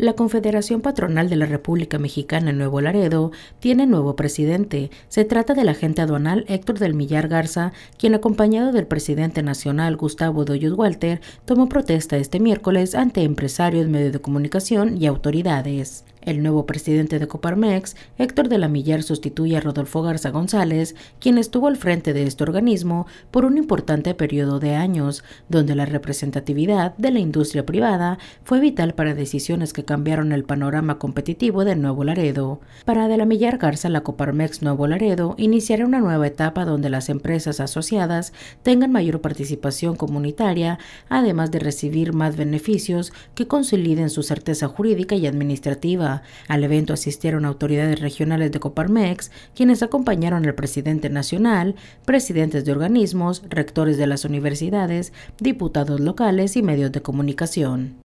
La Confederación Patronal de la República Mexicana en Nuevo Laredo tiene nuevo presidente. Se trata del agente aduanal Héctor del Millar Garza, quien acompañado del presidente nacional Gustavo Doyos Walter tomó protesta este miércoles ante empresarios, medios de comunicación y autoridades. El nuevo presidente de Coparmex, Héctor de la Millar, sustituye a Rodolfo Garza González, quien estuvo al frente de este organismo por un importante periodo de años, donde la representatividad de la industria privada fue vital para decisiones que cambiaron el panorama competitivo de Nuevo Laredo. Para de la Millar Garza, la Coparmex Nuevo Laredo iniciará una nueva etapa donde las empresas asociadas tengan mayor participación comunitaria, además de recibir más beneficios que consoliden su certeza jurídica y administrativa al evento asistieron autoridades regionales de Coparmex, quienes acompañaron al presidente nacional, presidentes de organismos, rectores de las universidades, diputados locales y medios de comunicación.